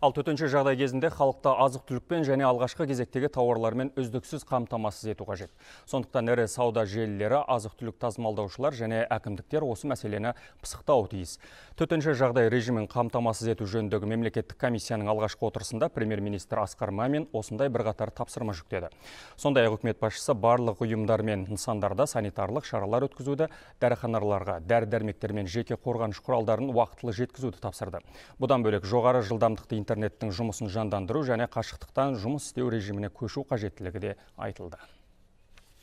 ал төтенше жағдай кезінде халықты азық түлікпен және алғашқы кезектегі тауарлармен үздіксіз қамтамасыз ету қажет сондықтан ірі сауда желілері азық түлік тасымалдаушылар және әкімдіктер осы мәселені пысықтауы тиіс төтенше жағдай режимін қамтамасыз ету жөніндегі мемлекеттік комиссияның алғашқы отырысында премьер министр асқар мамин осындай бірқатар тапсырма жүктеді сондай ақ үкімет басшысы барлық ұйымдар мен нысандарда санитарлық шаралар өткізуді дәріханаларға дәрі дәрмектер мен жеке қорғаныш құралдарын уақытылы жеткізуді тапсырды бұдан бөлек жоғары жылдамдықты интернеттің жұмысын жандандыру және қашықтықтан жұмыс істеу режиміне көшу қажеттілігі де айтылды